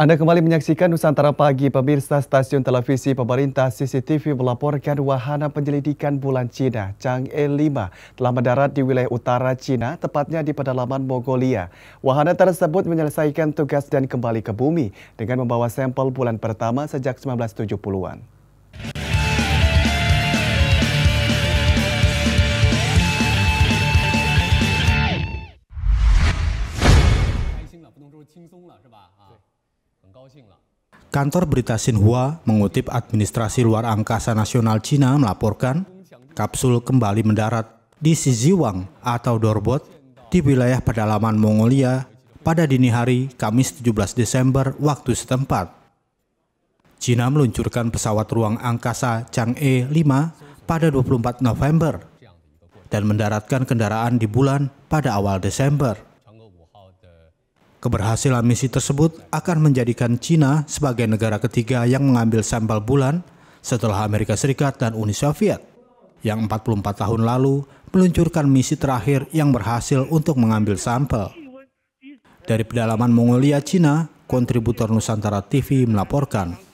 Anda kembali menyaksikan Nusantara Pagi, pemirsa stasiun televisi pemerintah CCTV melaporkan wahana penyelidikan bulan Cina, Chang'e 5, telah mendarat di wilayah utara Cina, tepatnya di pedalaman Mongolia. Wahana tersebut menyelesaikan tugas dan kembali ke bumi dengan membawa sampel bulan pertama sejak 1970-an. Kantor berita Xinhua mengutip Administrasi Luar Angkasa Nasional Cina melaporkan kapsul kembali mendarat di Shijiwang atau Dorbot di wilayah pedalaman Mongolia pada dini hari Kamis 17 Desember waktu setempat. Cina meluncurkan pesawat ruang angkasa Chang'e 5 pada 24 November dan mendaratkan kendaraan di bulan pada awal Desember. Keberhasilan misi tersebut akan menjadikan Cina sebagai negara ketiga yang mengambil sampel bulan setelah Amerika Serikat dan Uni Soviet yang 44 tahun lalu meluncurkan misi terakhir yang berhasil untuk mengambil sampel. Dari pedalaman Mongolia, Cina, kontributor Nusantara TV melaporkan.